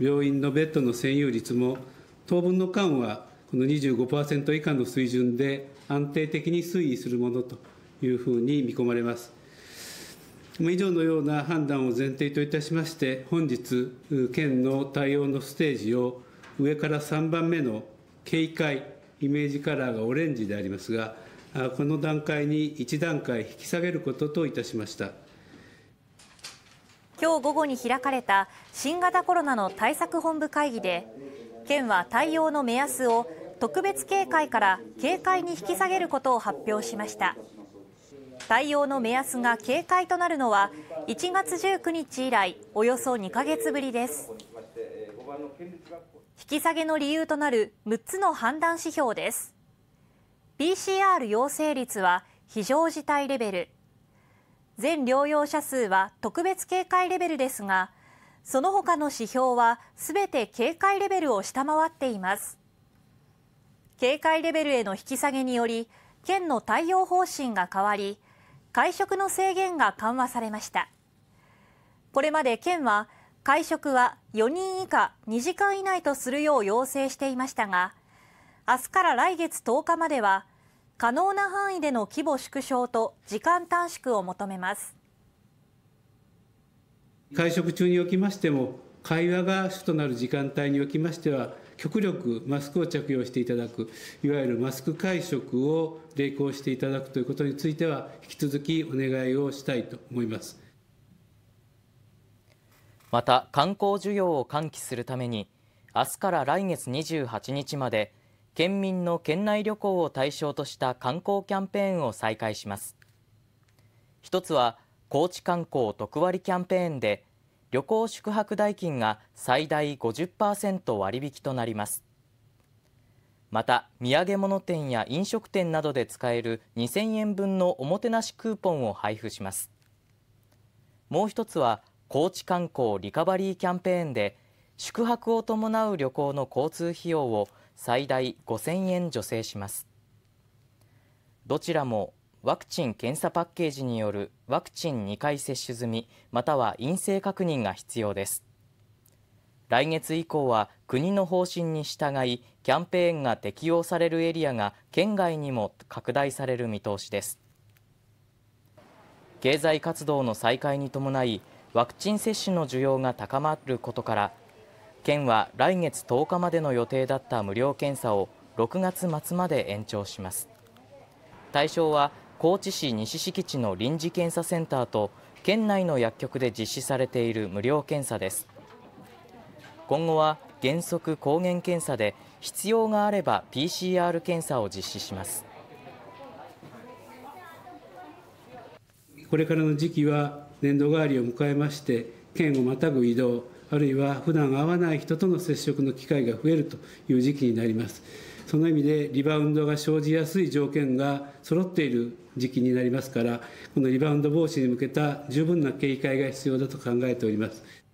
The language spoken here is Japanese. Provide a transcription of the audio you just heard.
病院のベッドの占有率も当分の間はこの25%以下の水準で安定的に推移するものというふうに見込まれます。以上のような判断を前提といたしまして、本日、県の対応のステージを上から3番目の警戒、イメージカラーがオレンジでありますが、この段階に1段階引き下げることといたしました。今日午後に開かれた新型コロナの対策本部会議で県は対応の目安を特別警戒から警戒に引き下げることを発表しました対応の目安が警戒となるのは1月19日以来およそ2か月ぶりです引き下げの理由となる6つの判断指標です PCR 陽性率は非常事態レベル全療養者数は特別警戒レベルですがその他の指標はすべて警戒レベルを下回っています警戒レベルへの引き下げにより県の対応方針が変わり会食の制限が緩和されましたこれまで県は会食は4人以下2時間以内とするよう要請していましたが明日から来月10日までは可能な範囲での規模縮小と時間短縮を求めます会食中におきましても会話が主となる時間帯におきましては極力マスクを着用していただくいわゆるマスク会食を励行していただくということについては引き続きお願いをしたいと思いますまた観光需要を喚起するために明日から来月28日まで県民の県内旅行を対象とした観光キャンペーンを再開します一つは高知観光特割キャンペーンで旅行宿泊代金が最大50%割引となりますまた土産物店や飲食店などで使える2000円分のおもてなしクーポンを配布しますもう一つは高知観光リカバリーキャンペーンで宿泊を伴う旅行の交通費用を最大5000円助成しますどちらもワクチン・検査パッケージによるワクチン2回接種済みまたは陰性確認が必要です来月以降は国の方針に従いキャンペーンが適用されるエリアが県外にも拡大される見通しです経済活動の再開に伴いワクチン接種の需要が高まることから県は来月10日までの予定だった無料検査を6月末まで延長します対象は高知市西敷地の臨時検査センターと県内の薬局で実施されている無料検査です今後は原則抗原検査で必要があれば PCR 検査を実施しますこれからの時期は年度替わりを迎えまして県をまたぐ移動あるいは普段会わない人との接触の機会が増えるという時期になります。その意味でリバウンドが生じやすい条件が揃っている時期になりますから、このリバウンド防止に向けた十分な警戒が必要だと考えております。